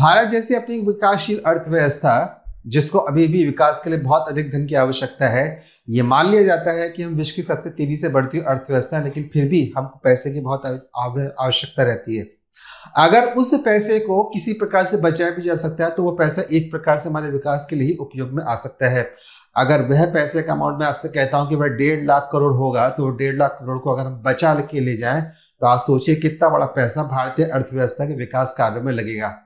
भारत जैसी अपनी विकासशील अर्थव्यवस्था जिसको अभी भी विकास के लिए बहुत अधिक धन की आवश्यकता है ये मान लिया जाता है कि हम विश्व की सबसे तेजी से बढ़ती हुई अर्थव्यवस्था है लेकिन फिर भी हमको पैसे की बहुत आवश्यकता रहती है अगर उस पैसे को किसी प्रकार से बचाया भी जा सकता है तो वह पैसा एक प्रकार से हमारे विकास के लिए ही उपयोग में आ सकता है अगर वह पैसे का अमाउंट मैं आपसे कहता हूं कि वह डेढ़ लाख करोड़ होगा तो डेढ़ लाख करोड़ को अगर हम बचा के ले जाएं तो आप सोचिए कितना बड़ा पैसा भारतीय अर्थव्यवस्था के विकास कार्यों में लगेगा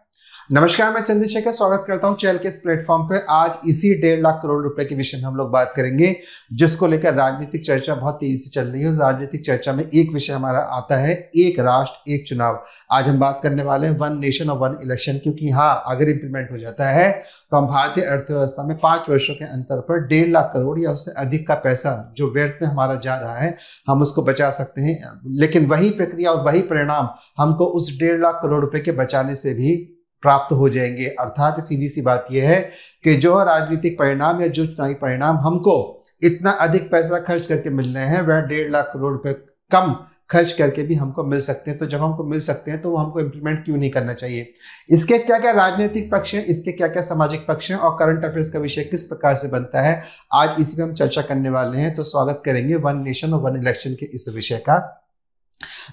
नमस्कार मैं चंद्रशेखर स्वागत करता हूं चैनल के इस प्लेटफॉर्म पे आज इसी डेढ़ लाख करोड़ रुपए के विषय में हम लोग बात करेंगे जिसको लेकर राजनीतिक चर्चा बहुत तेजी से चल रही है राजनीतिक चर्चा में एक विषय हमारा आता है एक राष्ट्र एक चुनाव आज हम बात करने वाले हैं वन नेशन और वन इलेक्शन क्योंकि हाँ अगर इम्प्लीमेंट हो जाता है तो हम भारतीय अर्थव्यवस्था में पांच वर्षों के अंतर पर डेढ़ लाख करोड़ या उससे अधिक का पैसा जो व्यर्थ में हमारा जा रहा है हम उसको बचा सकते हैं लेकिन वही प्रक्रिया और वही परिणाम हमको उस डेढ़ लाख करोड़ रुपए के बचाने से भी प्राप्त हो जाएंगे अर्थात सीधी सी बात यह है कि जो राजनीतिक परिणाम या जो चुनावी परिणाम हमको इतना अधिक पैसा खर्च करके मिल रहे हैं वह डेढ़ लाख करोड़ रुपए कम खर्च करके भी हमको मिल सकते हैं तो जब हमको मिल सकते हैं तो वो हमको इम्प्लीमेंट क्यों नहीं करना चाहिए इसके क्या क्या राजनीतिक पक्ष हैं इसके क्या क्या सामाजिक पक्ष हैं और करंट अफेयर्स का विषय किस प्रकार से बनता है आज इसी पर हम चर्चा करने वाले हैं तो स्वागत करेंगे वन नेशन और वन इलेक्शन के इस विषय का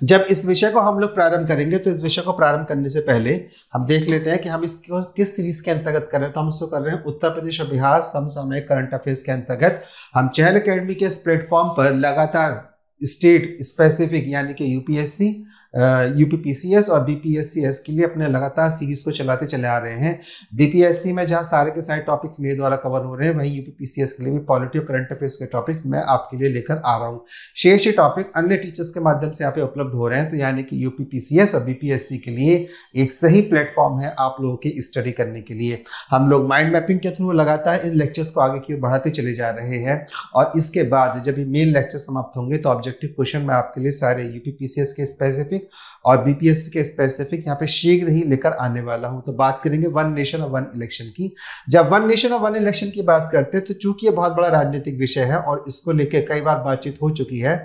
जब इस विषय को हम लोग प्रारंभ करेंगे तो इस विषय को प्रारंभ करने से पहले हम देख लेते हैं कि हम इसको किस सीरीज के अंतर्गत कर रहे हैं तो हम इसको कर रहे हैं उत्तर प्रदेश और बिहार समसामयिक करंट अफेयर्स के अंतर्गत हम चहल अकेडमी के इस प्लेटफॉर्म पर लगातार स्टेट स्पेसिफिक यानी कि यूपीएससी यू और बीपीएससी के लिए अपने लगातार सीरीज को चलाते चले आ रहे हैं बीपीएससी में जहाँ सारे के सारे टॉपिक्स मेरे द्वारा कवर हो रहे हैं वहीं यूपीपीसीएस के लिए भी पॉलिटी और करंट अफेयर्स के टॉपिक्स मैं आपके लिए लेकर आ रहा हूँ शेष टॉपिक अन्य टीचर्स के माध्यम से यहाँ पे उपलब्ध हो रहे हैं तो यानी कि यूपीपीसीएस और बीपीएससी के लिए एक सही प्लेटफॉर्म है आप लोगों की स्टडी करने के लिए हम लोग माइंड मैपिंग के थ्रू लगातार इन लेक्चर्स को आगे की ओर बढ़ाते चले जा रहे हैं और इसके बाद जब ये मेन लेक्चर समाप्त होंगे तो ऑब्जेक्टिव क्वेश्चन मैं आपके लिए सारे यूपीपीसीएस के स्पेसिफिक और बीपीएससी के स्पेसिफिक यहाँ पे शीघ्र ही लेकर आने वाला हूँ तो बात करेंगे वन नेशन और वन इलेक्शन की जब वन नेशन और वन इलेक्शन की बात करते हैं तो चूंकि ये बहुत बड़ा राजनीतिक विषय है और इसको लेकर कई बार बातचीत हो चुकी है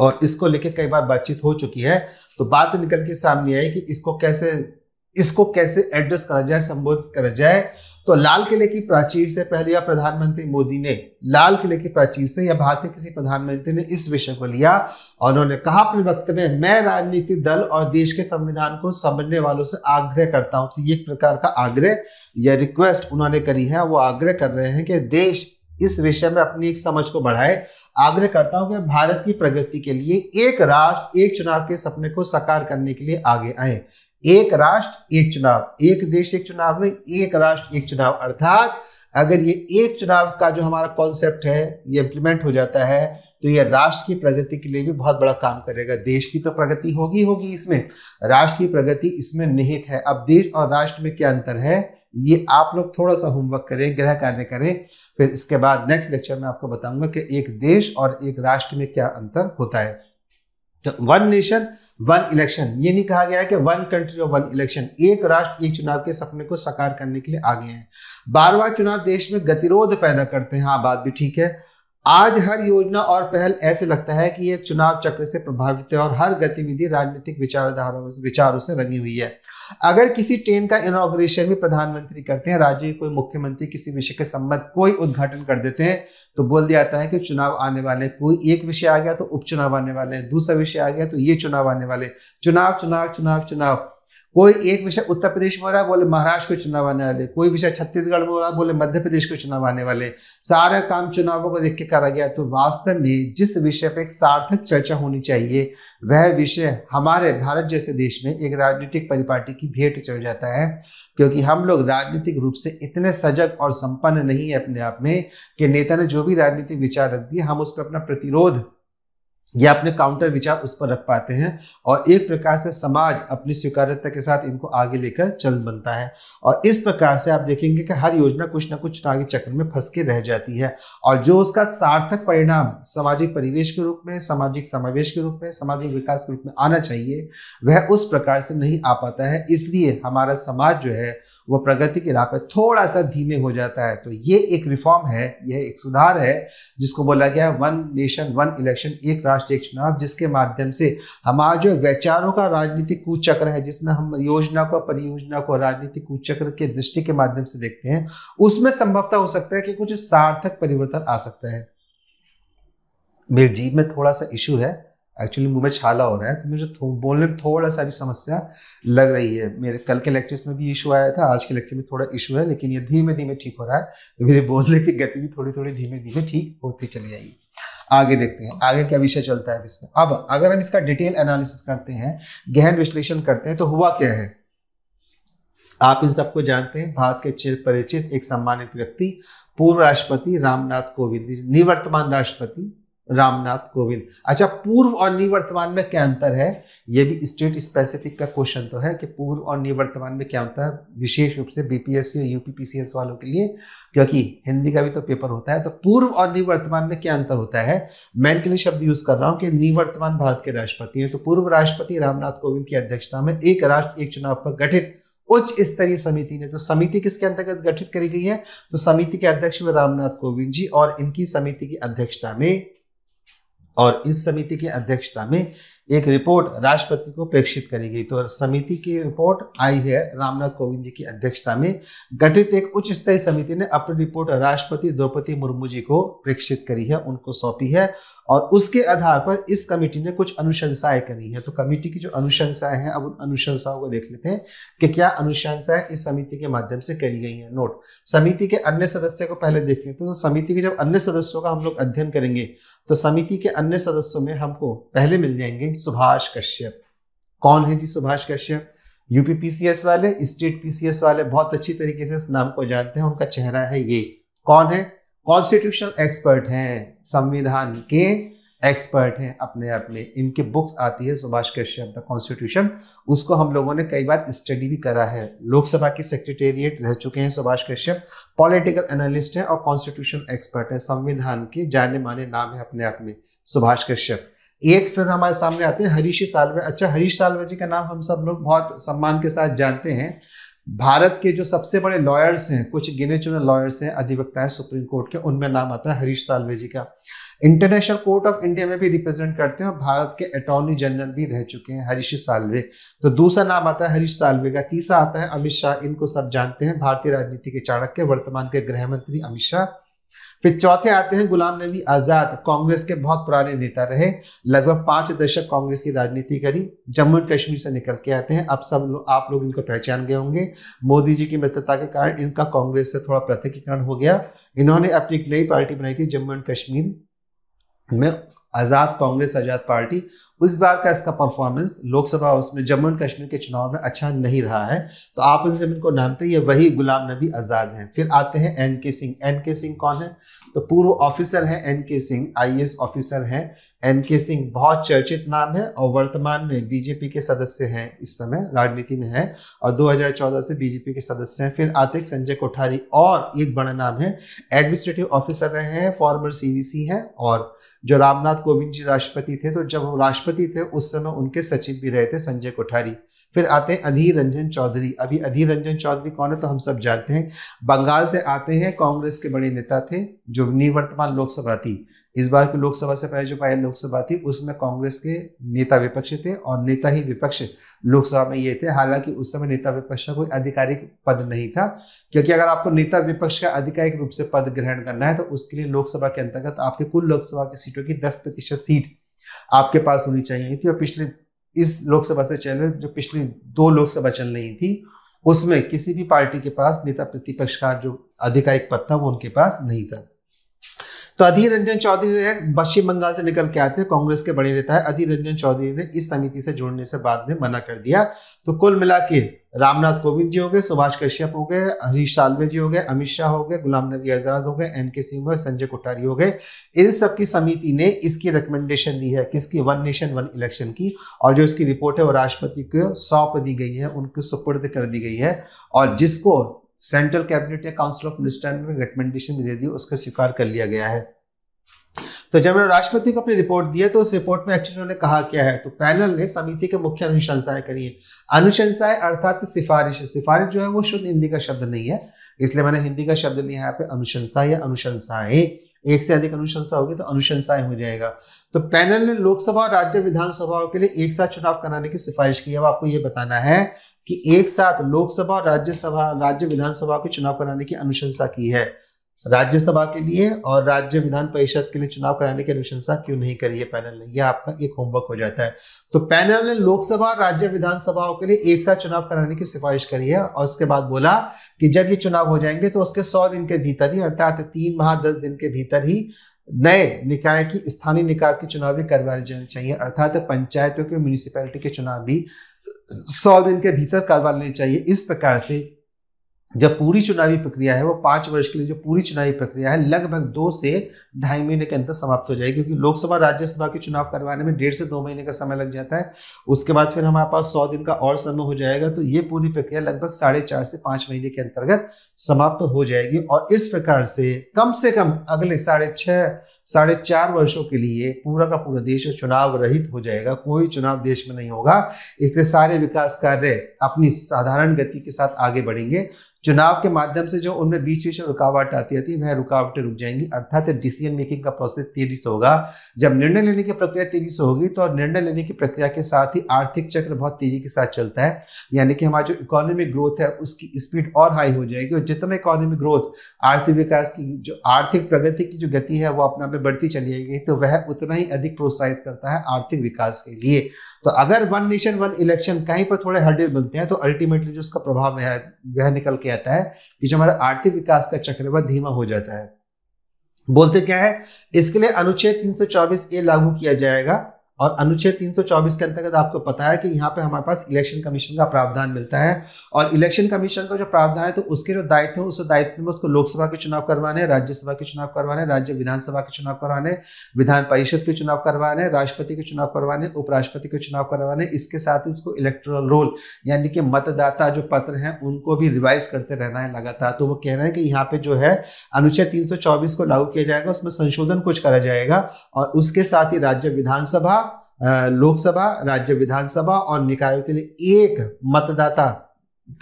और इसको लेके कई बार बातचीत हो चुकी है तो बात निकल के सामने आई कि इसको कैसे इसको कैसे एड्रेस करा जाए संबोधित करा जाए तो लाल किले की प्राचीर से पहले या प्रधानमंत्री मोदी ने लाल किले की प्राचीर से या भारत के किसी प्रधानमंत्री ने इस विषय को लिया और उन्होंने कहा अपने वक्त में मैं राजनीति दल और देश के संविधान को समझने वालों से आग्रह करता हूं तो ये एक प्रकार का आग्रह या रिक्वेस्ट उन्होंने करी है वो आग्रह कर रहे हैं कि देश इस विषय में अपनी एक समझ को बढ़ाए आग्रह करता हूं कि भारत की प्रगति के लिए एक राष्ट्र एक चुनाव के सपने को साकार करने के लिए आगे आए एक राष्ट्र एक चुनाव एक देश एक चुनाव में एक राष्ट्र एक चुनाव अर्थात अगर ये एक चुनाव का जो हमारा कॉन्सेप्ट है ये इम्प्लीमेंट हो जाता है तो ये राष्ट्र की प्रगति के लिए भी बहुत बड़ा काम करेगा देश की तो प्रगति होगी होगी इसमें राष्ट्र की प्रगति इसमें निहित है अब देश और राष्ट्र में क्या अंतर है ये आप लोग थोड़ा सा होमवर्क करें गृह कार्य करें फिर इसके बाद नेक्स्ट लेक्चर में आपको बताऊंगा कि एक देश और एक राष्ट्र में क्या अंतर होता है तो वन नेशन वन इलेक्शन ये नहीं कहा गया है कि वन कंट्री और वन इलेक्शन एक राष्ट्र एक चुनाव के सपने को साकार करने के लिए आगे हैं बारवा चुनाव देश में गतिरोध पैदा करते हैं हाँ बात भी ठीक है आज हर योजना और पहल ऐसे लगता है कि यह चुनाव चक्र से प्रभावित है और हर गतिविधि राजनीतिक विचारधाराओं विचारों से रंगी हुई है अगर किसी ट्रेन का इनोग्रेशन भी प्रधानमंत्री करते हैं राज्य के कोई मुख्यमंत्री किसी विषय के संबंध कोई उद्घाटन कर देते हैं तो बोल दिया जाता है कि चुनाव आने वाले कोई एक विषय आ गया तो उपचुनाव आने वाले हैं दूसरा विषय आ गया तो ये चुनाव आने वाले चुनाव चुनाव चुनाव चुनाव कोई एक विषय उत्तर प्रदेश में हो रहा है बोले महाराष्ट्र को चुनाव आने वाले कोई विषय छत्तीसगढ़ में हो रहा है बोले मध्य प्रदेश को चुनाव आने वाले सारे काम चुनावों को देख के करा गया तो वास्तव में जिस विषय पर एक सार्थक चर्चा होनी चाहिए वह विषय हमारे भारत जैसे देश में एक राजनीतिक परिपाटी की भेंट चढ़ जाता है क्योंकि हम लोग राजनीतिक रूप से इतने सजग और संपन्न नहीं है अपने आप में कि नेता ने जो भी राजनीतिक विचार रख दिए हम उस पर अपना प्रतिरोध ये अपने काउंटर विचार उस पर रख पाते हैं और एक प्रकार से समाज अपनी स्वीकार्यता के साथ इनको आगे लेकर चल बनता है और इस प्रकार से आप देखेंगे कि हर योजना कुछ ना कुछ चुनावी चक्र में फंस के रह जाती है और जो उसका सार्थक परिणाम सामाजिक परिवेश के रूप में सामाजिक समावेश के रूप में सामाजिक विकास के रूप में आना चाहिए वह उस प्रकार से नहीं आ पाता है इसलिए हमारा समाज जो है वो प्रगति की राह पर थोड़ा सा धीमे हो जाता है तो ये एक रिफॉर्म है यह एक सुधार है जिसको बोला गया है वन नेशन वन इलेक्शन एक राष्ट्र एक चुनाव जिसके माध्यम से हमारा जो वैचारों का राजनीतिक कूच चक्र है जिसमें हम योजना को परियोजना को राजनीतिक कूच चक्र के दृष्टि के माध्यम से देखते हैं उसमें संभवता हो सकता है कि कुछ सार्थक परिवर्तन आ सकता है मेरे जीव में थोड़ा सा इशू है एक्चुअली मुंह में छाला हो रहा है तो मुझे बोलने में थोड़ा सा भी समस्या लग रही है मेरे कल के लेक्चर्स में भी इशू आया था आज के लेक्चर में थोड़ा इशू है लेकिन ये धीमे धीमे ठीक हो रहा है तो मेरे बोलने की गति भी थोड़ी थोड़ी धीमे धीमे ठीक होती चली जाएगी आगे देखते हैं आगे क्या विषय चलता है इसमें अब अगर हम इसका डिटेल एनालिसिस करते हैं गहन विश्लेषण करते हैं तो हुआ क्या है आप इन सबको जानते हैं भारत के चिर परिचित एक सम्मानित व्यक्ति पूर्व राष्ट्रपति रामनाथ कोविंद निवर्तमान राष्ट्रपति रामनाथ कोविंद अच्छा पूर्व और निवर्तमान में क्या अंतर है यह भी स्टेट स्पेसिफिक का क्वेश्चन तो है कि पूर्व और निवर्तमान में क्या होता है विशेष रूप से बीपीएससी और यूपीपीसीएस वालों के लिए क्योंकि हिंदी का भी तो पेपर होता है तो पूर्व और निवर्तमान में क्या अंतर होता है मैं इनके लिए शब्द यूज कर रहा हूँ कि निवर्तमान भारत के राष्ट्रपति हैं तो पूर्व राष्ट्रपति रामनाथ कोविंद की अध्यक्षता में एक राष्ट्र एक चुनाव पर गठित उच्च स्तरीय समिति ने तो समिति किसके अंतर्गत गठित करी गई है तो समिति के अध्यक्ष में रामनाथ कोविंद जी और इनकी समिति की अध्यक्षता में और इस समिति की अध्यक्षता में एक रिपोर्ट राष्ट्रपति को प्रेक्षित करी गई तो समिति की रिपोर्ट आई है रामनाथ कोविंद जी की अध्यक्षता में गठित एक उच्च स्तरीय समिति ने अपनी रिपोर्ट राष्ट्रपति द्रौपदी मुर्मू जी को प्रेक्षित करी है उनको सौंपी है और उसके आधार पर इस कमेटी ने कुछ अनुशंसाएं करी है तो कमेटी की जो अनुशंसाएं हैं अब उन अनुशंसाओं को देख लेते हैं कि क्या अनुशंसाएं इस समिति के माध्यम से करी गई है नोट समिति के अन्य सदस्य को पहले देख लेते हैं तो समिति के जब अन्य सदस्यों का हम लोग अध्ययन करेंगे तो समिति के अन्य सदस्यों में हमको पहले मिल जाएंगे सुभाष कश्यप कौन है जी सुभाष कश्यप यूपी पीसीएस वाले स्टेट पीसीएस वाले बहुत अच्छी तरीके से इस नाम को जानते हैं उनका चेहरा है ये कौन है कॉन्स्टिट्यूशनल एक्सपर्ट हैं संविधान के एक्सपर्ट हैं अपने आप में इनकी बुक्स आती है सुभाष कश्यप द कॉन्स्टिट्यूशन उसको हम लोगों ने कई बार स्टडी भी करा है लोकसभा की सेक्रेटेरिएट रह चुके हैं सुभाष कश्यप पॉलिटिकल एनालिस्ट हैं और कॉन्स्टिट्यूशन एक्सपर्ट हैं संविधान के जाने माने नाम है अपने आप में सुभाष कश्यप एक फिर हमारे सामने आते हैं हरीश सालवे अच्छा हरीश सालवे जी का नाम हम सब लोग बहुत सम्मान के साथ जानते हैं भारत के जो सबसे बड़े लॉयर्स हैं कुछ गिने चुने लॉयर्स हैं अधिवक्ता है सुप्रीम कोर्ट के उनमें नाम आता है हरीश सालवे जी का इंटरनेशनल कोर्ट ऑफ इंडिया में भी रिप्रेजेंट करते हैं और भारत के अटॉर्नी जनरल भी रह चुके हैं हरीश सालवे तो दूसरा नाम आता है हरीश सालवे का तीसरा आता है अमित शाह इनको सब जानते हैं भारतीय राजनीति के चाणक्य वर्तमान के गृह मंत्री अमित शाह फिर चौथे आते हैं गुलाम नबी आज़ाद कांग्रेस के बहुत पुराने नेता रहे लगभग पांच दशक कांग्रेस की राजनीति करी जम्मू एंड कश्मीर से निकल के आते हैं अब सब लो, आप लोग इनको पहचान गए होंगे मोदी जी की मित्रता के कारण इनका कांग्रेस से थोड़ा पृथकीकरण हो गया इन्होंने अपनी एक नई पार्टी बनाई थी जम्मू एंड कश्मीर में आज़ाद कांग्रेस आज़ाद पार्टी उस बार का इसका परफॉर्मेंस लोकसभा उसमें जम्मू एंड कश्मीर के चुनाव में अच्छा नहीं रहा है तो आप जमीन को नामते ये वही गुलाम नबी आज़ाद हैं फिर आते हैं N K Singh N K Singh कौन है तो पूर्व ऑफिसर हैं एन के सिंह आई ऑफिसर हैं एन के सिंह बहुत चर्चित नाम है और वर्तमान में बीजेपी के सदस्य हैं इस समय राजनीति में है और 2014 से बीजेपी के सदस्य हैं फिर आते संजय कोठारी और एक बड़ा नाम है एडमिनिस्ट्रेटिव ऑफिसर रहे हैं फॉर्मर सी हैं और जो रामनाथ कोविंद जी राष्ट्रपति थे तो जब वो राष्ट्रपति थे उस समय उनके सचिव भी रहे थे संजय कोठारी फिर आते हैं अधीर रंजन चौधरी अभी अधीर रंजन चौधरी कौन है तो हम सब जानते हैं बंगाल से आते हैं कांग्रेस के बड़े नेता थे जो निवर्तमान लोकसभा थी इस बार की लोकसभा से पहले जो पहले लोकसभा थी उसमें कांग्रेस के नेता विपक्ष थे और नेता ही विपक्ष लोकसभा में ये थे हालांकि उस समय नेता विपक्ष का कोई आधिकारिक पद नहीं था क्योंकि अगर आपको नेता विपक्ष का आधिकारिक रूप से पद ग्रहण करना है तो उसके लिए लोकसभा के अंतर्गत आपके कुल लोकसभा की सीटों की दस प्रतिशत सीट आपके पास होनी चाहिए थी और पिछले इस लोकसभा से चल जो पिछली दो लोकसभा चल रही थी उसमें किसी भी पार्टी के पास नेता प्रतिपक्ष का जो आधिकारिक पद था वो उनके पास नहीं था तो अधीर रंजन चौधरी ने पश्चिम बंगाल से निकल के आते हैं कांग्रेस के बड़े नेता है अधीर रंजन चौधरी ने इस समिति से जुड़ने से बाद में मना कर दिया तो कुल मिला के रामनाथ कोविंद जी हो गए सुभाष कश्यप हो गए हरीश सालवे जी हो गए अमित शाह हो गए गुलाम नबी आजाद हो गए एन के सिंह हो संजय कोठारी हो गए इन सब की समिति ने इसकी रिकमेंडेशन दी है किसकी वन नेशन वन इलेक्शन की और जो इसकी रिपोर्ट है वो राष्ट्रपति को सौंप दी गई है उनको सुपुर्द कर दी गई है और जिसको सेंट्रल कैबिनेट या काउंसिल ऑफ मिनिस्टर ने रिकमेंडेशन भी दे दी उसका स्वीकार कर लिया गया है तो जब राष्ट्रपति को अपनी रिपोर्ट दी है तो उस रिपोर्ट में एक्चुअली उन्होंने कहा क्या है तो पैनल ने समिति के मुख्य अनुशंसाएं करी है अनुशंसाएं अर्थात सिफारिश सिफारिश जो है वो शुद्ध हिंदी का शब्द नहीं है इसलिए मैंने हिंदी का शब्द लिया यहाँ पे अनुशंसा या अनुशंसाएं एक से अधिक अनुशंसा होगी तो अनुशंसाएं हो जाएगा तो पैनल ने लोकसभा और राज्य विधानसभाओं के लिए एक साथ चुनाव कराने की सिफारिश की अब आपको यह बताना है कि एक साथ लोकसभा और राज्यसभा राज्य विधानसभा के चुनाव कराने की अनुशंसा की है राज्यसभा के लिए और राज्य विधान परिषद के लिए चुनाव कराने की अनुशंसा क्यों नहीं करी है पैनल ने यह आपका एक होमवर्क हो जाता है तो पैनल ने लोकसभा और राज्य विधानसभाओं के लिए एक साथ चुनाव कराने की सिफारिश करी है और उसके बाद बोला कि जब ये चुनाव हो जाएंगे तो उसके सौ दिन के भीतर ही अर्थात तीन माह दस दिन के भीतर ही नए निकाय की स्थानीय निकाय के चुनाव भी करवाए जाने चाहिए अर्थात पंचायतों के म्यूनिसिपैलिटी के चुनाव भी सौ दिन के भीतर करवा लेने चाहिए इस प्रकार से जब पूरी चुनावी प्रक्रिया है वो पाँच वर्ष के लिए जो पूरी चुनावी प्रक्रिया है लगभग दो से ढाई महीने के अंदर समाप्त हो जाएगी क्योंकि लोकसभा राज्यसभा के चुनाव करवाने में डेढ़ से दो महीने का समय लग जाता है उसके बाद फिर हमारे पास सौ दिन का और समय हो जाएगा तो ये पूरी प्रक्रिया लगभग साढ़े चार से पांच महीने के अंतर्गत समाप्त हो जाएगी और इस प्रकार से कम से कम अगले साढ़े छः साढ़े चार वर्षों के लिए पूरा का पूरा देश चुनाव रहित हो जाएगा कोई चुनाव देश में नहीं होगा इसलिए सारे विकास कार्य अपनी साधारण गति के साथ आगे बढ़ेंगे चुनाव के माध्यम से जो उनमें बीच बीच में रुकावट आती रहती है वह रुकावटें रुक जाएंगी अर्थात डिसीजन मेकिंग का प्रोसेस तेजी से होगा जब निर्णय लेने की प्रक्रिया तेजी से होगी तो निर्णय लेने की प्रक्रिया के साथ ही आर्थिक चक्र बहुत तेजी के साथ चलता है यानी कि हमारा जो इकोनॉमिक ग्रोथ है उसकी स्पीड और हाई हो जाएगी और जितना इकोनॉमिक ग्रोथ आर्थिक विकास की जो आर्थिक प्रगति की जो गति है वो अपना में बढ़ती चली जाएगी तो वह उतना ही अधिक प्रोत्साहित करता है आर्थिक विकास के लिए तो अगर वन नेशन वन इलेक्शन कहीं पर थोड़े हर्डल बनते हैं तो अल्टीमेटली जो उसका प्रभाव है वह निकल के आता है कि जो हमारा आर्थिक विकास का चक्र वह धीमा हो जाता है बोलते क्या है इसके लिए अनुच्छेद तीन ए लागू किया जाएगा और अनुच्छेद 324 के अंतर्गत आपको पता है कि यहाँ पे हमारे पास इलेक्शन कमीशन का प्रावधान मिलता है और इलेक्शन कमीशन का जो प्रावधान है तो उसके जो दायित्व है उस दायित्व में उसको लोकसभा के चुनाव करवाने राज्यसभा के चुनाव करवाने राज्य विधानसभा के चुनाव करवाने विधान परिषद के चुनाव करवाने राष्ट्रपति के चुनाव करवाने उपराष्ट्रपति के चुनाव करवाने इसके साथ ही उसको इलेक्ट्रल रोल यानी कि मतदाता जो पत्र हैं उनको भी रिवाइज करते रहना है लगातार तो वो कह रहे हैं कि यहाँ पे जो है अनुच्छेद तीन को लागू किया जाएगा उसमें संशोधन कुछ करा जाएगा और उसके साथ ही राज्य विधानसभा लोकसभा राज्य विधानसभा और निकायों के लिए एक मतदाता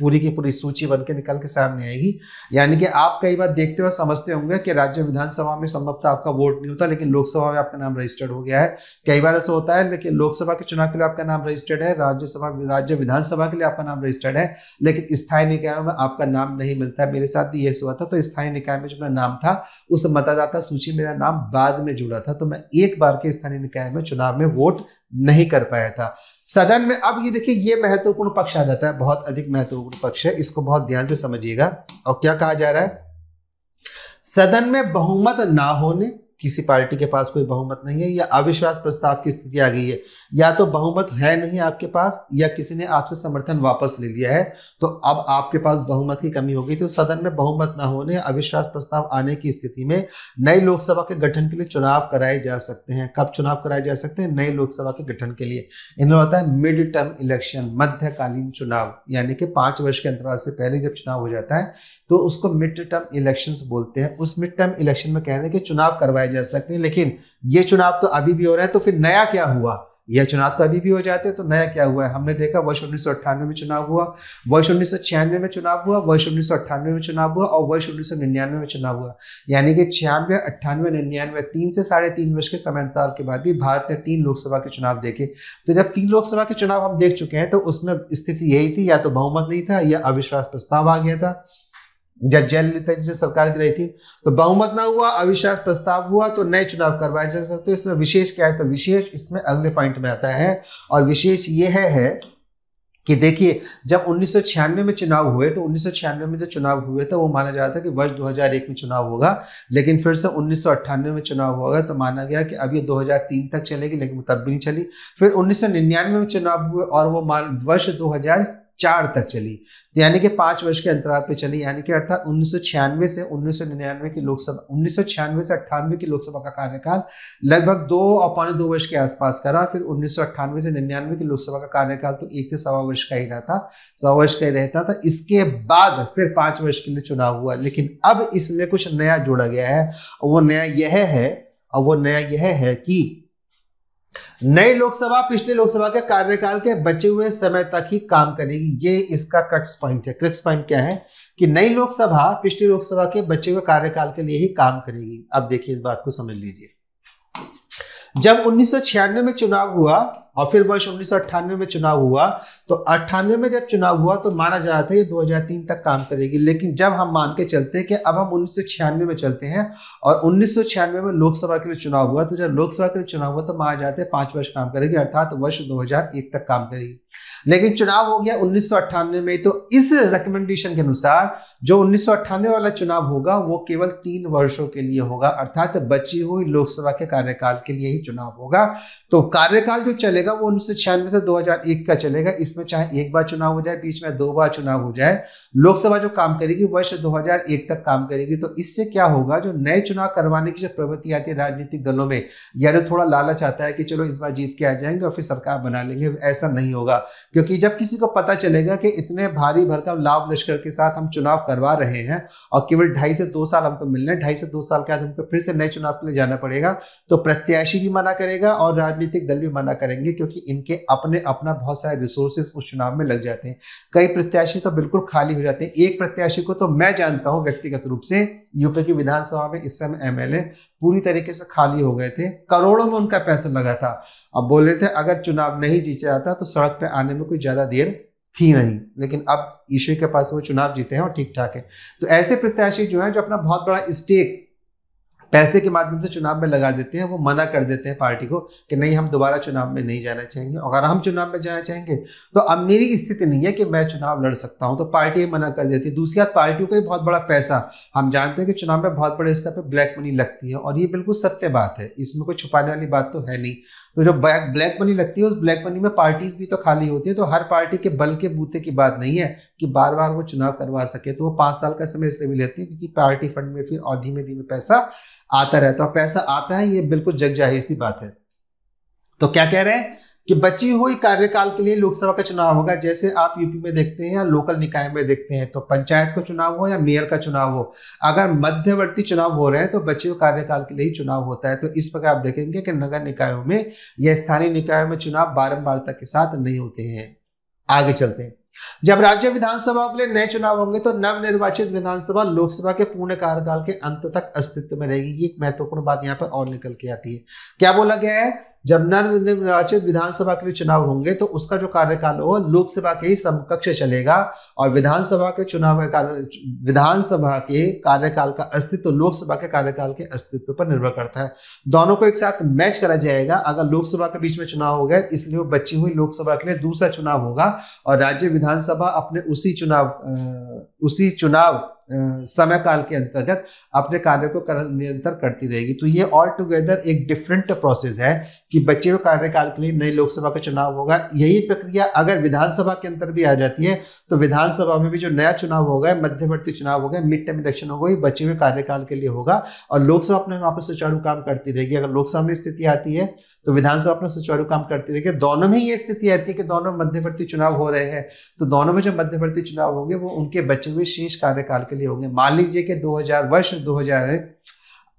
पूरी की पूरी सूची बन के निकल के सामने आएगी यानी कि आप कई बार देखते हुए समझते होंगे कि राज्य विधानसभा में संभवतः आपका वोट नहीं होता लेकिन लोकसभा में आपका नाम रजिस्टर्ड हो गया है कई बार ऐसा होता है लेकिन लोकसभा के चुनाव के लिए आपका नाम रजिस्टर्ड है राज्यसभा राज्य विधानसभा के लिए आपका नाम रजिस्टर्ड है लेकिन स्थायी निकायों में आपका नाम नहीं मिलता है मेरे साथ भी ये हुआ था तो स्थानीय निकाय में जो मेरा नाम था उस मतदाता सूची मेरा नाम बाद में जुड़ा था तो मैं एक बार के स्थानीय निकाय में चुनाव में वोट नहीं कर पाया था सदन में अब ये देखिए ये महत्वपूर्ण पक्ष आ जाता है बहुत अधिक महत्वपूर्ण शुक्ल पक्ष है इसको बहुत ध्यान से समझिएगा और क्या कहा जा रहा है सदन में बहुमत ना होने किसी पार्टी के पास कोई बहुमत नहीं है या अविश्वास प्रस्ताव की स्थिति आ गई है या तो बहुमत है नहीं आपके पास या किसी ने आपसे समर्थन वापस ले लिया है तो अब आपके पास बहुमत की कमी हो गई तो सदन में बहुमत ना होने अविश्वास प्रस्ताव आने की स्थिति में नई लोकसभा के गठन के लिए चुनाव कराए जा सकते हैं कब चुनाव कराए जा सकते हैं नई लोकसभा के गठन के लिए इन्हें होता है मिड टर्म इलेक्शन मध्यकालीन चुनाव यानी कि पांच वर्ष के अंतराल से पहले जब चुनाव हो जाता है तो उसको मिड टर्म इलेक्शन बोलते हैं उस मिड टर्म इलेक्शन में कह रहे हैं कि चुनाव करवाए लगाई जा सकती है लेकिन ये चुनाव तो अभी भी हो रहे हैं तो फिर नया क्या हुआ यह चुनाव तो अभी भी हो जाते हैं तो नया क्या हुआ है हमने देखा वर्ष उन्नीस में चुनाव हुआ वर्ष उन्नीस में चुनाव हुआ वर्ष उन्नीस में चुनाव हुआ और वर्ष उन्नीस में चुनाव हुआ यानी कि छियानवे अट्ठानवे निन्यानवे तीन से साढ़े तीन वर्ष के समय अंतराल के बाद ही भारत ने तीन लोकसभा के चुनाव देखे तो जब तीन लोकसभा के चुनाव हम देख चुके हैं तो उसमें स्थिति यही थी या तो बहुमत नहीं था या अविश्वास प्रस्ताव आ गया था जब जयललिता जी ने सरकार गिराई थी तो बहुमत ना हुआ अविश्वास प्रस्ताव हुआ तो नए चुनाव करवाए जा सकते तो इसमें विशेष क्या है तो विशेष इसमें अगले पॉइंट में आता है और विशेष ये है, है कि देखिए जब 1996 में चुनाव हुए तो 1996 में जो चुनाव हुए थे वो माना जाता था कि वर्ष 2001 में चुनाव होगा लेकिन फिर से 1998 में चुनाव होगा तो माना गया कि अब ये 2003 तक चलेगी लेकिन तब भी नहीं चली फिर 1999 में चुनाव हुए और वो मान वर्ष चार तक चली तो यानी कि पांच वर्ष के अंतराल पर चली यानी कि अर्थात उन्नीस से उन्नीस की लोकसभा उन्नीस से अट्ठानवे की लोकसभा का कार्यकाल लगभग दो और पौने दो वर्ष के आसपास का रहा फिर उन्नीस से निन्यानवे की लोकसभा का कार्यकाल तो एक से सवा वर्ष का ही रहा था सवा वर्ष का ही रहता था इसके बाद फिर पांच वर्ष के लिए चुनाव हुआ लेकिन अब इसमें कुछ नया जोड़ा गया है और वो नया यह है और वो नया यह है कि नई लोकसभा पिछले लोकसभा के कार्यकाल के बचे हुए समय तक ही काम करेगी ये इसका कट्स पॉइंट है क्रिक्स पॉइंट क्या है कि नई लोकसभा पिछली लोकसभा के बचे हुए कार्यकाल के लिए ही काम करेगी अब देखिए इस बात को समझ लीजिए जब उन्नीस में चुनाव हुआ और फिर वर्ष उन्नीस में चुनाव हुआ तो अट्ठानवे में जब चुनाव हुआ तो माना जा रहा था ये 2003 तक काम करेगी लेकिन जब हम मान के चलते हैं कि अब हम उन्नीस में चलते हैं और उन्नीस में लोकसभा के लिए चुनाव हुआ तो जब लोकसभा के लिए चुनाव हुआ तो माना जाता है पांच वर्ष काम करेगी अर्थात वर्ष दो तक काम करेगी लेकिन चुनाव हो गया उन्नीस में तो इस रिकमेंडेशन के अनुसार जो उन्नीस वाला चुनाव होगा वो केवल तीन वर्षों के लिए होगा अर्थात बची हुई लोकसभा के कार्यकाल के लिए ही चुनाव होगा तो कार्यकाल जो चलेगा वो उन्नीस से 2001 का चलेगा इसमें चाहे एक बार चुनाव हो जाए बीच में दो बार चुनाव हो जाए लोकसभा जो काम करेगी वर्ष दो तक काम करेगी तो इससे क्या होगा जो नए चुनाव करवाने की जो प्रवृत्ति आती है राजनीतिक दलों में यानी थोड़ा लालच आता है कि चलो इस बार जीत के आ जाएंगे और फिर सरकार बना लेंगे ऐसा नहीं होगा क्योंकि जब किसी को पता चलेगा कि इतने भारी भरकम लाभ लश्कर के साथ हम चुनाव करवा रहे हैं और केवल ढाई से दो साल हमको मिलने ढाई से दो साल के बाद हमको फिर से नए चुनाव के लिए जाना पड़ेगा तो प्रत्याशी भी मना करेगा और राजनीतिक दल भी मना करेंगे क्योंकि इनके अपने अपना बहुत सारे रिसोर्सेज उस चुनाव में लग जाते हैं कई प्रत्याशी तो बिल्कुल खाली हो जाते हैं एक प्रत्याशी को तो मैं जानता हूँ व्यक्तिगत रूप से यूपी की विधानसभा में इस समय एमएलए पूरी तरीके से खाली हो गए थे करोड़ों में उनका पैसा लगा था अब बोले थे अगर चुनाव नहीं जीता जाता तो सड़क पर आने में कोई ज़्यादा देर थी नहीं लेकिन अब ईश्वर के पास वो चुनाव जीते हैं और ठीक ठाक है तो ऐसे प्रत्याशी जो है जो अपना बहुत बड़ा स्टेक पैसे के माध्यम से चुनाव में लगा देते हैं वो मना कर देते हैं पार्टी को कि नहीं हम दोबारा चुनाव में नहीं जाना चाहेंगे अगर हम चुनाव में जाना चाहेंगे तो अब मेरी स्थिति नहीं है कि मैं चुनाव लड़ सकता हूँ तो पार्टी मना कर देती है दूसरी बात पार्टियों का ही बहुत बड़ा पैसा हम जानते हैं कि चुनाव में बहुत बड़े स्तर पर ब्लैक मनी लगती है और ये बिल्कुल सत्य बात है इसमें कोई छुपाने वाली बात तो है नहीं तो जो ब्लैक मनी लगती है उस ब्लैक मनी में पार्टीज भी तो खाली होती है तो हर पार्टी के बल के बूते की बात नहीं है कि बार बार वो चुनाव करवा सके तो वो पाँच साल का समय इसलिए भी लेती है क्योंकि पार्टी फंड में फिर और धीमे धीमे पैसा आता रहता है पैसा आता है ये बिल्कुल जग जाहिर सी बात है तो क्या कह रहे हैं कि बची हुई कार्यकाल के लिए लोकसभा का चुनाव होगा जैसे आप यूपी में देखते हैं या लोकल निकाय में देखते हैं तो पंचायत का चुनाव हो या मेयर का चुनाव हो अगर मध्यवर्ती चुनाव हो रहे हैं तो बचे हुए कार्यकाल के लिए ही चुनाव होता है तो इस प्रकार आप देखेंगे कि नगर निकायों में या स्थानीय निकायों में चुनाव बारम्बारता के साथ नहीं होते हैं आगे चलते हैं जब राज्य विधानसभा के लिए नए चुनाव होंगे तो नवनिर्वाचित विधानसभा लोकसभा के पूर्ण कार्यकाल के अंत तक अस्तित्व में रहेगी ये एक महत्वपूर्ण बात यहाँ पर और निकल के आती है क्या बोला गया है जब नवनिर्वाचित विधानसभा के लिए चुनाव होंगे तो उसका जो कार्यकाल होगा लोकसभा के ही समकक्ष चलेगा और विधानसभा के चुनाव विधानसभा के कार्यकाल का अस्तित्व लोकसभा के कार्यकाल के अस्तित्व पर निर्भर करता है दोनों को एक साथ मैच करा जाएगा अगर लोकसभा के बीच में चुनाव हो गए इसलिए वो बची हुई लोकसभा के लिए दूसरा चुनाव होगा और राज्य विधानसभा अपने उसी चुनाव उसी चुनाव समय काल के अंतर्गत अपने कार्य को कर, निरंतर करती रहेगी तो ये ऑल टुगेदर एक डिफरेंट प्रोसेस है कि बच्चे हुए कार्यकाल के लिए नई लोकसभा का चुनाव होगा यही प्रक्रिया अगर विधानसभा के अंदर भी आ जाती है तो विधानसभा में भी जो नया चुनाव होगा मध्यवर्ती चुनाव होगा मिड टर्म इलेक्शन होगा बच्चे बचे हुए कार्यकाल के लिए होगा और लोकसभा अपने वापस सुचारू काम करती रहेगी अगर लोकसभा में स्थिति आती है तो विधानसभा अपना सुचारू काम करती रहेगी दोनों में ये स्थिति आती है कि दोनों मध्यवर्ती चुनाव हो रहे हैं तो दोनों में जो मध्यवर्ती चुनाव होंगे वो उनके बचे हुए शेष कार्यकाल के लिए होंगे मान लीजिए कि 2000 वर्ष 2000 है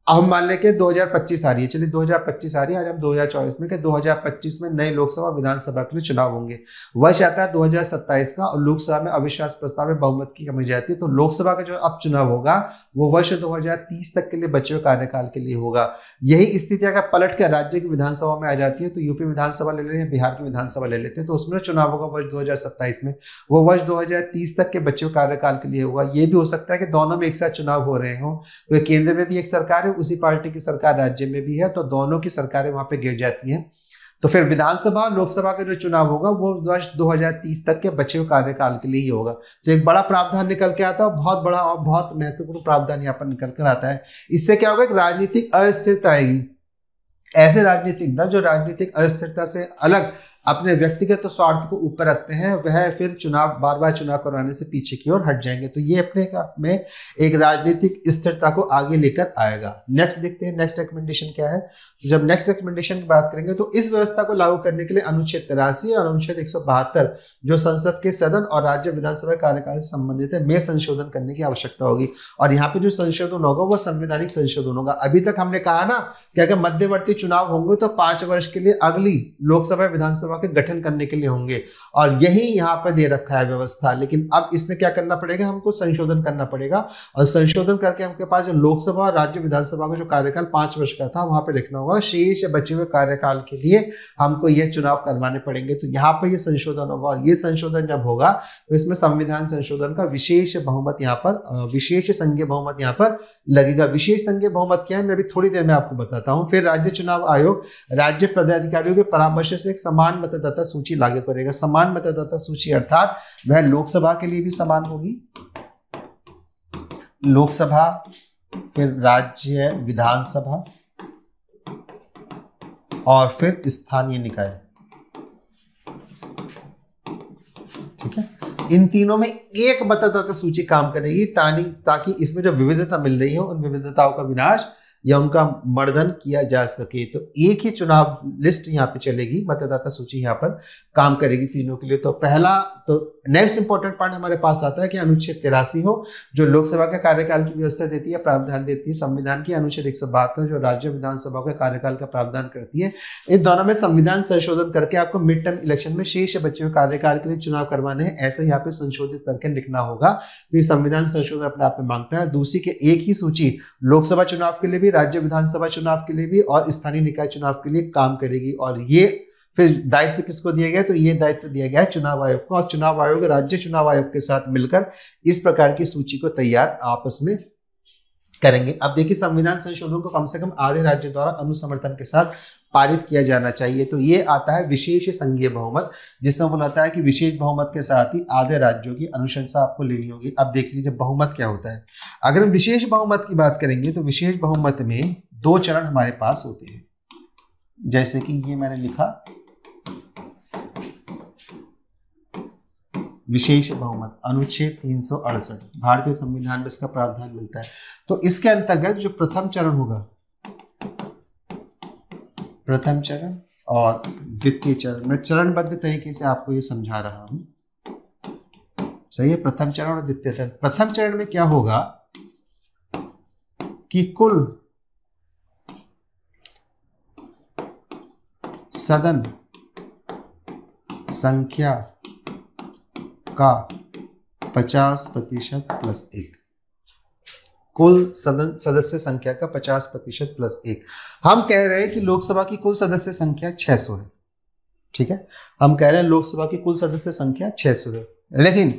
हम मान लें कि 2025 आ रही है चलिए 2025 आ रही है आज हम 2024 में कि 2025 में नए लोकसभा विधानसभा के लिए चुनाव होंगे वर्ष आता है 2027 का और लोकसभा में अविश्वास प्रस्ताव में बहुमत की कमी जाती है तो लोकसभा का जो अब चुनाव होगा वो वर्ष 2030 तक के लिए बचे हुए कार्यकाल के लिए होगा यही स्थिति अगर पलट कर राज्य की विधानसभा में आ जाती है तो यूपी विधानसभा ले लेते हैं बिहार की विधानसभा ले लेते हैं तो उसमें चुनाव होगा वर्ष दो में वो वर्ष दो तक के बचे हुए कार्यकाल के लिए होगा ये भी हो सकता है कि दोनों में एक साथ चुनाव हो रहे हों तो केंद्र में भी एक सरकार में उसी पार्टी की सरकार राज्य में भी है तो दोनों की सरकारें वहां पे गिर जाती हैं तो फिर विधानसभा और लोकसभा का जो चुनाव होगा वो वर्ष 2030 तक के बचे हुए कार्यकाल के लिए ही होगा तो एक बड़ा प्रावधान निकल के आता है बहुत बड़ा और बहुत महत्वपूर्ण प्रावधान यहाँ पर निकल कर आता है इससे क्या होगा एक राजनीतिक अस्थिरता आएगी ऐसे राजनीतिक दल जो राजनीतिक अस्थिरता से अलग अपने व्यक्तिगत तो स्वार्थ को ऊपर रखते हैं वह फिर चुनाव बार बार चुनाव करवाने से पीछे की ओर हट जाएंगे तो ये अपने का में एक राजनीतिक स्थिरता को आगे लेकर आएगा नेक्स्ट देखते हैं नेक्स्ट रिकमेंडेशन क्या है जब नेक्स्ट रिकमेंडेशन की बात करेंगे तो इस व्यवस्था को लागू करने के लिए अनुच्छेद तिरासी और अनुच्छेद एक जो संसद के सदन और राज्य विधानसभा कार्यकाल से संबंधित है में संशोधन करने की आवश्यकता होगी और यहाँ पे जो संशोधन होगा वो संवैधानिक संशोधन होगा अभी तक हमने कहा ना कि अगर मध्यवर्ती चुनाव होंगे तो पांच वर्ष के लिए अगली लोकसभा विधानसभा विधानसभा के गठन करने के लिए होंगे और यही यहाँ पर दे रखा है व्यवस्था लेकिन अब इसमें क्या करना पड़ेगा हमको संशोधन करना पड़ेगा और संशोधन करके हमके पास जो लोकसभा और राज्य विधानसभा का जो कार्यकाल पांच वर्ष का था वहां पर लिखना होगा शेष बचे हुए कार्यकाल के लिए हमको यह चुनाव करवाने पड़ेंगे तो यहाँ पर यह संशोधन होगा और ये संशोधन जब होगा तो इसमें संविधान संशोधन का विशेष बहुमत यहाँ पर विशेष संघीय बहुमत यहाँ पर लगेगा विशेष संघीय बहुमत क्या है मैं अभी थोड़ी देर में आपको बताता हूँ फिर राज्य चुनाव आयोग राज्य पदाधिकारियों के परामर्श से एक समान मतदाता सूची लागू करेगा समान मतदाता सूची अर्थात वह लोकसभा के लिए भी समान होगी लोकसभा फिर राज्य विधानसभा और फिर स्थानीय निकाय ठीक है इन तीनों में एक मतदाता सूची काम करेगी ताकि इसमें जो विविधता मिल रही है उन विविधताओं का विनाश या उनका मर्दन किया जा सके तो एक ही चुनाव लिस्ट यहाँ पे चलेगी मतदाता सूची यहाँ पर काम करेगी तीनों के लिए तो पहला तो नेक्स्ट इंपॉर्टेंट पॉइंट हमारे पास आता है कि अनुच्छेद तिरासी हो जो लोकसभा के कार्यकाल की व्यवस्था देती है प्रावधान देती है संविधान की अनुच्छेद एक जो राज्य विधानसभा के कार्यकाल का प्रावधान करती है इन दोनों में संविधान संशोधन करके आपको मिड टर्म इलेक्शन में शेष बच्चे हुए कार्यकाल के लिए चुनाव करवाने हैं ऐसे यहाँ पे संशोधित करके लिखना होगा तो ये संविधान संशोधन अपने आप में मांगता है दूसरी के एक ही सूची लोकसभा चुनाव के लिए भी राज्य विधानसभा चुनाव के लिए भी और स्थानीय निकाय चुनाव के लिए काम करेगी और ये फिर दायित्व किसको दिया गया तो ये दायित्व दिया गया है चुनाव आयोग को और चुनाव आयोग राज्य चुनाव आयोग के साथ मिलकर इस प्रकार की सूची को तैयार आपस में करेंगे अब देखिए संविधान संशोधन को कम से कम आधे राज्य द्वारा अनुसमर्थन के साथ पारित किया जाना चाहिए तो ये आता है विशेष संघीय बहुमत जिसमें बोलाता है कि विशेष बहुमत के साथ ही आधे राज्यों की अनुशंसा आपको लेनी होगी अब देख लीजिए बहुमत क्या होता है अगर हम विशेष बहुमत की बात करेंगे तो विशेष बहुमत में दो चरण हमारे पास होते हैं जैसे कि ये मैंने लिखा विशेष बहुमत अनुच्छेद तीन भारतीय संविधान में इसका प्रावधान मिलता है तो इसके अंतर्गत जो प्रथम चरण होगा प्रथम चरण और द्वितीय चरण मैं चरणबद्ध तरीके से आपको ये समझा रहा हूं सही है प्रथम चरण और द्वितीय चरण प्रथम चरण में क्या होगा कि कुल सदन संख्या का 50 प्रतिशत प्लस एक कुल सदन सदस्य संख्या का 50 प्रतिशत प्लस एक हम कह रहे हैं कि लोकसभा की कुल सदस्य संख्या 600 है ठीक है हम कह रहे हैं लोकसभा की कुल सदस्य संख्या 600 है लेकिन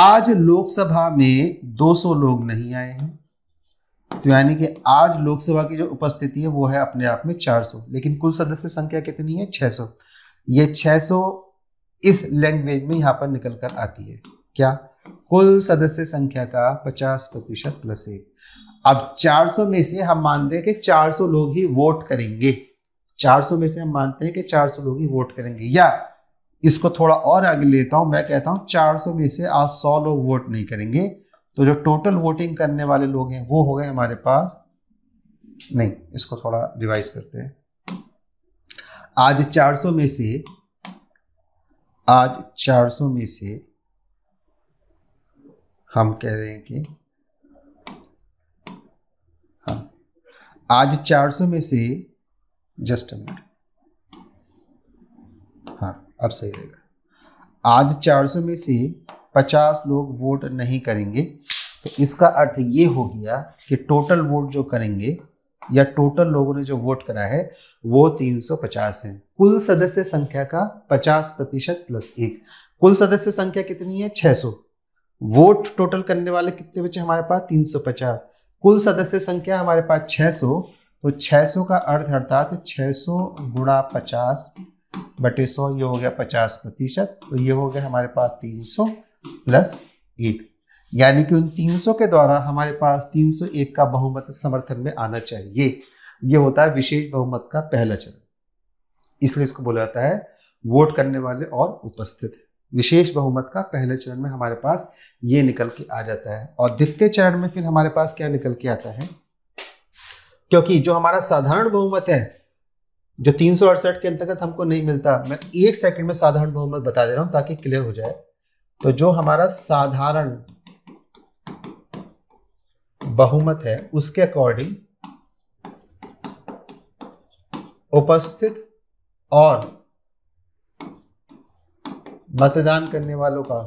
आज लोकसभा में 200 लोग नहीं आए हैं तो यानी कि आज लोकसभा की जो उपस्थिति है वो है अपने आप में 400 लेकिन कुल सदस्य संख्या कितनी है 600 ये 600 इस लैंग्वेज में यहाँ पर निकल कर आती है क्या कुल सदस्य संख्या का 50 प्रतिशत प्लस एक अब 400 में से हम मानते हैं कि 400 लोग ही वोट करेंगे 400 में से हम मानते हैं कि 400 लोग ही वोट करेंगे या इसको थोड़ा और आगे लेता हूं मैं कहता हूं 400 में से आज 100 लोग वोट नहीं करेंगे तो जो टोटल वोटिंग करने वाले लोग हैं वो हो गए हमारे पास नहीं इसको थोड़ा रिवाइज करते हैं आज 400 में से आज 400 में से हम कह रहे हैं कि हाँ आज 400 में से जस्ट मिनट हाँ अब सही रहेगा आज 400 में से 50 लोग वोट नहीं करेंगे तो इसका अर्थ ये हो गया कि टोटल वोट जो करेंगे या टोटल लोगों ने जो वोट करा है वो 350 है कुल सदस्य संख्या का 50 प्रतिशत प्लस एक कुल सदस्य संख्या कितनी है 600 वोट टोटल करने वाले कितने बचे हमारे पास 350 कुल सदस्य संख्या हमारे पास 600 तो 600 का अर्थ अर्थात 600 गुणा पचास बटे सौ ये हो गया 50 प्रतिशत तो ये हो गया हमारे पास 300 प्लस एक यानी कि उन 300 के द्वारा हमारे पास 301 का बहुमत समर्थन में आना चाहिए यह होता है विशेष बहुमत का पहला चरण इसलिए इसको बोला जाता है वोट करने वाले और उपस्थित विशेष बहुमत का पहले चरण में हमारे पास ये निकल के आ जाता है और द्वितीय चरण में फिर हमारे पास क्या निकल के आता है क्योंकि जो हमारा साधारण बहुमत है जो तीन के अंतर्गत हमको नहीं मिलता मैं एक सेकंड में साधारण बहुमत बता दे रहा हूं ताकि क्लियर हो जाए तो जो हमारा साधारण बहुमत है उसके अकॉर्डिंग उपस्थित और मतदान करने वालों का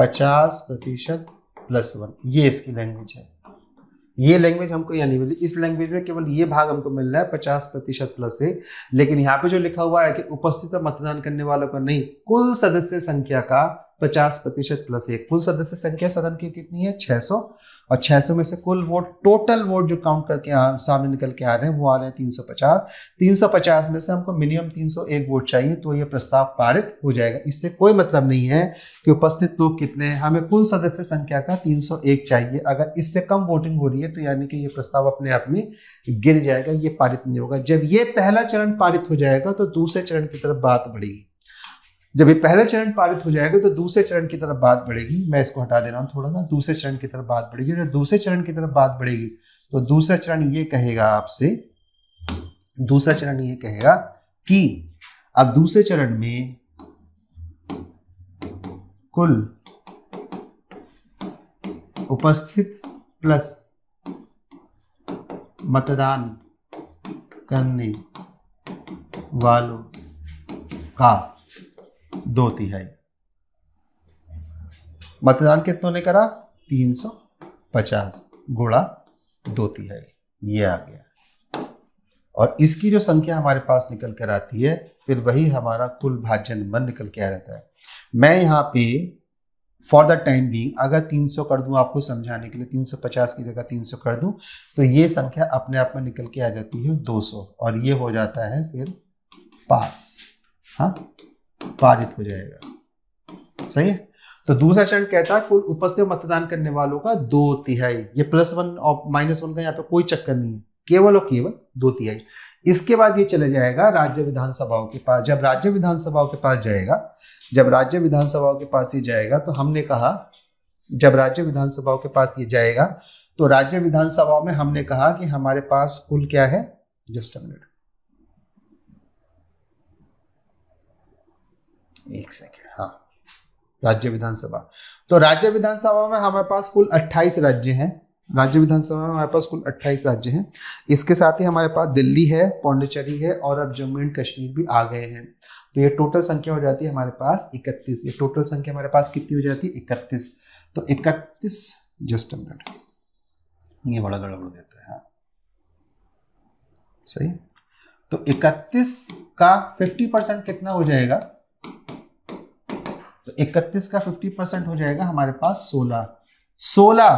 50 प्रतिशत प्लस वन ये इसकी लैंग्वेज है ये लैंग्वेज हमको यहाँ नहीं मिली इस लैंग्वेज में केवल ये भाग हमको मिल रहा है पचास प्रतिशत प्लस से लेकिन यहाँ पे जो लिखा हुआ है कि उपस्थित मतदान करने वालों का नहीं कुल सदस्य संख्या का पचास प्रतिशत प्लस एक कुल सदस्य संख्या सदन की कितनी है सौ और सौ में से कुल वोट टोटल वोट जो काउंट करके सामने निकल के आ रहे हैं वो आ रहे हैं तीन तीन सौ पचास सौ पचास में से हमको मिनिमम तीन सौ एक वोट चाहिए तो ये प्रस्ताव पारित हो जाएगा इससे कोई मतलब नहीं है कि उपस्थित लोग कितने हैं हमें कुल सदस्य संख्या का तीन सौ एक चाहिए अगर इससे कम वोटिंग हो रही है तो यानी कि ये प्रस्ताव अपने आप में गिर जाएगा ये पारित नहीं होगा जब ये पहला चरण पारित हो जाएगा तो दूसरे चरण की तरफ बात बढ़ेगी जब ये पहला चरण पारित हो जाएगा तो दूसरे चरण की तरफ बात बढ़ेगी मैं इसको हटा दे रहा हूँ थोड़ा सा दूसरे चरण की तरफ बात बढ़ेगी जब दूसरे चरण की तरफ बात बढ़ेगी तो दूसरा चरण ये कहेगा आपसे दूसरा चरण ये कहेगा कि अब दूसरे चरण में कुल उपस्थित प्लस मतदान करने वालों का दो तिहाई मतदान कितनों ने करा 350 सौ पचास गुड़ा दो तिहाई ये आ गया और इसकी जो संख्या हमारे पास निकल कर आती है फिर वही हमारा कुल भाज्य मन निकल के आ रहता है मैं यहाँ पे फॉर द टाइम बीइंग अगर 300 कर दूं आपको समझाने के लिए 350 की जगह 300 कर दूं तो ये संख्या अपने आप में निकल के आ जाती है 200 और ये हो जाता है फिर पास हाँ पारित हो जाएगा सही है तो दूसरा चरण कहता है कुल उपस्थित मतदान करने वालों का दो तिहाई ये प्लस वन और माइनस वन का यहाँ पे कोई चक्कर नहीं है केवल और केवल दो तिहाई इसके बाद ये चले जाएगा राज्य विधानसभाओं के पास जब राज्य विधानसभाओं के पास जाएगा जब राज्य विधानसभाओं के पास ये जाएगा तो हमने कहा जब राज्य विधानसभाओं के पास ये जाएगा तो राज्य विधानसभाओं में हमने कहा कि हमारे पास कुल क्या है जस्ट अ मिनट एक सेकेंड हाँ राज्य विधानसभा तो राज्य विधानसभा में हमारे पास कुल 28 राज्य हैं राज्य विधानसभा में हमारे पास कुल 28 राज्य हैं इसके साथ ही हमारे पास दिल्ली है पौंडचेरी है और अब जम्मू एंड कश्मीर भी आ गए हैं तो ये टोटल संख्या हो जाती है हमारे पास 31 ये टोटल संख्या हमारे पास कितनी हो जाती है इकतीस तो इकतीस जस्ट मिनट ये बड़ा गड़बड़ देता है हाँ। सही तो इकतीस का फिफ्टी परसेंट कितना हो जाएगा तो इकतीस का फिफ्टी परसेंट हो जाएगा हमारे पास सोलह सोलह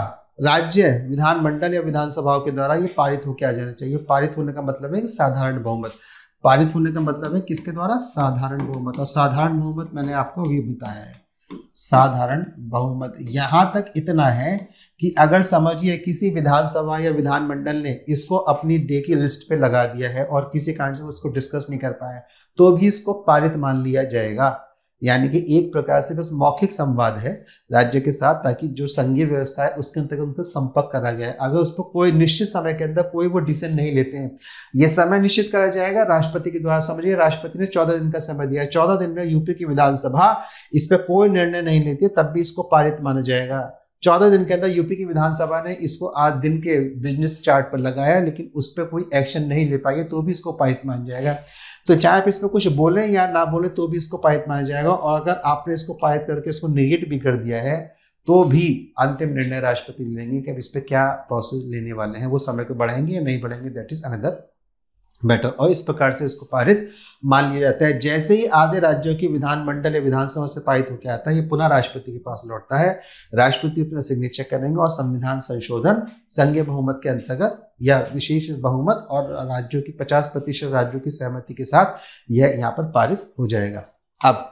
राज्य विधानमंडल या विधानसभाओं के द्वारा ये पारित होकर आ जाना चाहिए पारित होने का मतलब है साधारण बहुमत पारित होने का मतलब है किसके द्वारा साधारण बहुमत और साधारण बहुमत मैंने आपको अभी बताया है साधारण बहुमत यहां तक इतना है कि अगर समझिए किसी विधानसभा या विधानमंडल ने इसको अपनी डे की लिस्ट पे लगा दिया है और किसी कारण से उसको डिस्कस नहीं कर पाया तो भी इसको पारित मान लिया जाएगा यानी कि एक प्रकार से बस मौखिक संवाद है राज्य के साथ ताकि जो संघीय व्यवस्था है उसके अंतर्गत उनसे संपर्क करा जाए अगर उस पर कोई निश्चित समय के अंदर कोई वो डिसीजन नहीं लेते हैं ये समय निश्चित करा जाएगा राष्ट्रपति के द्वारा समझिए राष्ट्रपति ने चौदह दिन का समय दिया चौदह दिन में यूपी की विधानसभा इस पर कोई निर्णय नहीं लेती तब भी इसको पारित माना जाएगा चौदह दिन के अंदर यूपी की विधानसभा ने इसको आज दिन के बिजनेस चार्ट पर लगाया लेकिन उस पर कोई एक्शन नहीं ले है तो भी इसको पाइप मान जाएगा तो चाहे आप इसमें कुछ बोलें या ना बोलें तो भी इसको पाइप माना जाएगा और अगर आपने इसको पाइप करके इसको निगेट भी कर दिया है तो भी अंतिम निर्णय राष्ट्रपति लेंगे कि अब इस पर क्या प्रोसेस लेने वाले हैं वो समय को तो बढ़ाएंगे या नहीं बढ़ाएंगे दैट इज अनदर बेटर और इस प्रकार से इसको पारित मान लिया जाता है जैसे ही आधे राज्यों की विधानमंडल या विधानसभा से पारित होकर आता है ये पुनः राष्ट्रपति के पास लौटता है राष्ट्रपति अपना सिग्नेचर करेंगे और संविधान संशोधन संघीय बहुमत के अंतर्गत या विशेष बहुमत और राज्यों की पचास प्रतिशत राज्यों की सहमति के साथ यह यहाँ पर पारित हो जाएगा अब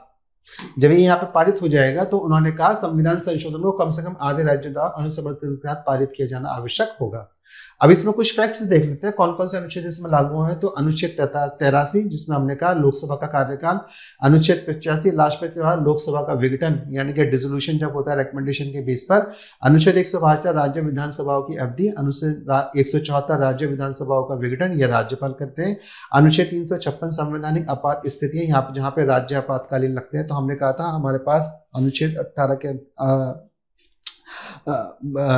जब ये यहाँ पर पारित हो जाएगा तो उन्होंने कहा संविधान संशोधन को कम से कम आधे राज्यों द्वारा अनुसमर्थन के साथ पारित किया जाना आवश्यक होगा अब इसमें कुछ फैक्ट्स देख लेते हैं कौन कौन से अनुच्छेद इसमें लागू हैं तो अनुच्छेद तेरासी जिसमें हमने कहा लोकसभा का कार्यकाल अनुच्छेद पचासी राष्ट्रपति त्यौहार लोकसभा का विघटन यानी कि डिजोल्यूशन जब होता है रिकमेंडेशन के बेस पर अनुच्छेद एक राज्य विधानसभाओं की अवधि अनुच्छेद एक राज्य विधानसभाओं का विघटन यह राज्यपाल करते हैं अनुच्छेद तीन संवैधानिक आपात स्थितियां यहाँ पे जहाँ पे राज्य आपातकालीन लगते हैं तो हमने कहा था हमारे पास अनुच्छेद अट्ठारह के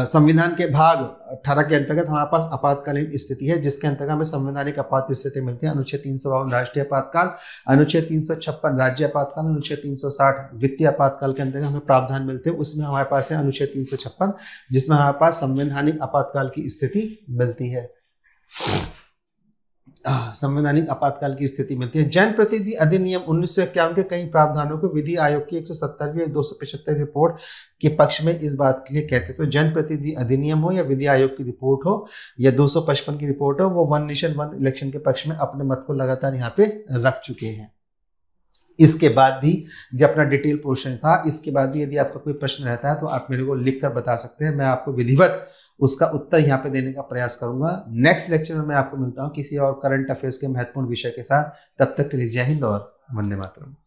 संविधान के भाग अठारह के अंतर्गत हमारे पास आपातकालीन स्थिति है जिसके अंतर्गत हमें संवैधानिक आपात स्थिति मिलती है अनुच्छेद तीन सौ बावन राष्ट्रीय आपातकाल अनुच्छेद तीन सौ छप्पन राज्य आपातकाल अनुच्छेद तीन सौ साठ वित्तीय आपातकाल के अंतर्गत हमें प्रावधान मिलते हैं उसमें हमारे पास है अनुच्छेद तीन सौ छप्पन जिसमें हमारे पास संवैधानिक आपातकाल की स्थिति मिलती है संवैधानिक आपातकाल की स्थिति मिलती है जैन प्रतिनिधि अधिनियम उन्नीस के कई प्रावधानों को विधि आयोग की एक सौ और दो सौ रिपोर्ट के पक्ष में इस बात के लिए कहते तो जैन प्रतिनिधि अधिनियम हो या विधि आयोग की रिपोर्ट हो या दो की रिपोर्ट हो वो वन नेशन वन इलेक्शन के पक्ष में अपने मत को लगातार यहाँ पे रख चुके हैं इसके बाद भी जो अपना डिटेल पोर्शन था इसके बाद भी यदि आपका कोई प्रश्न रहता है तो आप मेरे को लिख कर बता सकते हैं मैं आपको विधिवत उसका उत्तर यहाँ पे देने का प्रयास करूंगा नेक्स्ट लेक्चर में मैं आपको मिलता हूँ किसी और करंट अफेयर्स के महत्वपूर्ण विषय के साथ तब तक के लिए जय हिंद और वंदे मातरम